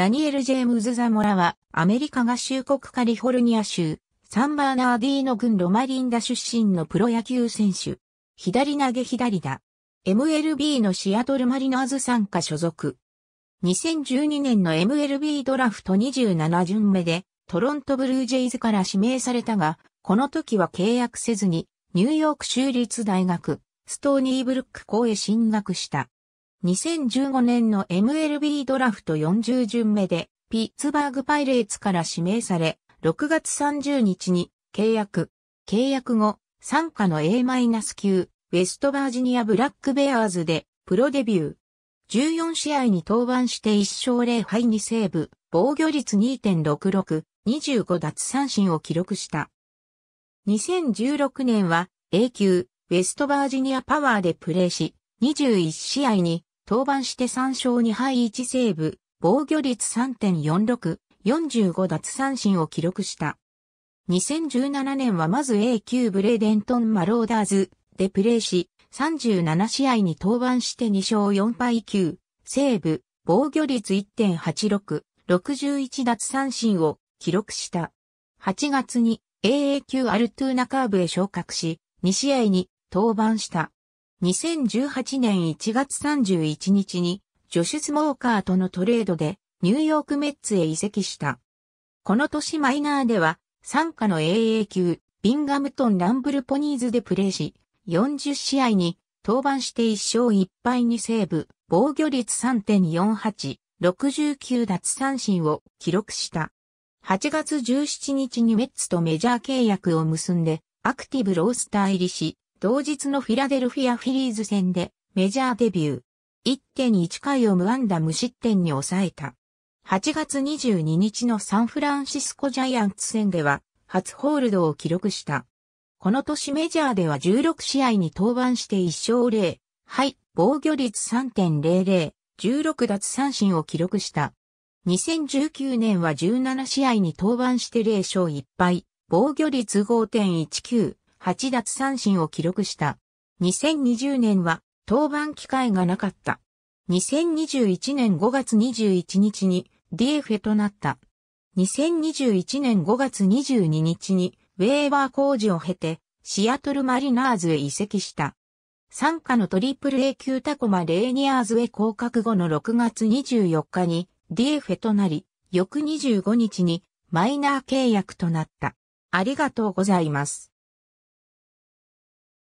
ダニエル・ジェームズ・ザモラは、アメリカ合衆国カリフォルニア州、サンバーナーディーノ郡ロマリンダ出身のプロ野球選手。左投げ左だ。MLB のシアトルマリナーズ参加所属。2012年の MLB ドラフト27巡目で、トロントブルージェイズから指名されたが、この時は契約せずに、ニューヨーク州立大学、ストーニーブルック校へ進学した。2015年の MLB ドラフト40巡目で、ピッツバーグパイレーツから指名され、6月30日に契約。契約後、参加の A- 9ウェストバージニアブラックベアーズで、プロデビュー。14試合に登板して1勝0敗2セーブ、防御率2.66、25奪三振を記録した。2016年は A 級、ウェストバージニアパワーでプレーし、21試合に登板して3勝2敗1セーブ、防御率3.46、45奪三振を記録した。2017年はまず A 級ブレーデントン・マローダーズでプレーし、37試合に登板して2勝4敗9、セーブ、防御率1.86、61奪三振を記録した。8月に AA 級アルトゥーナカーブへ昇格し、2試合に登板した。2018年1月31日にジョシュ・スモーカーとのトレードでニューヨークメッツへ移籍した。この年マイナーでは参加の AA 級ビンガムトン・ランブルポニーズでプレーし40試合に登板して1勝1敗にセーブ、防御率3.48、69奪三振を記録した。8月17日にメッツとメジャー契約を結んでアクティブロースター入りし、同日のフィラデルフィア・フィリーズ戦でメジャーデビュー。1.1回を無安打無失点に抑えた。8月22日のサンフランシスコジャイアンツ戦では初ホールドを記録した。この年メジャーでは16試合に登板して1勝0敗、防御率3.00、16奪三振を記録した。2019年は17試合に登板して0勝1敗、防御率5.19、8奪三振を記録した。2020年は登板機会がなかった。2021年5月21日に DF となった。2021年5月22日にウェーバー工事を経てシアトルマリナーズへ移籍した。参加のトリプル A 級タコマレーニアーズへ降格後の6月24日に DF となり、翌25日にマイナー契約となった。ありがとうございます。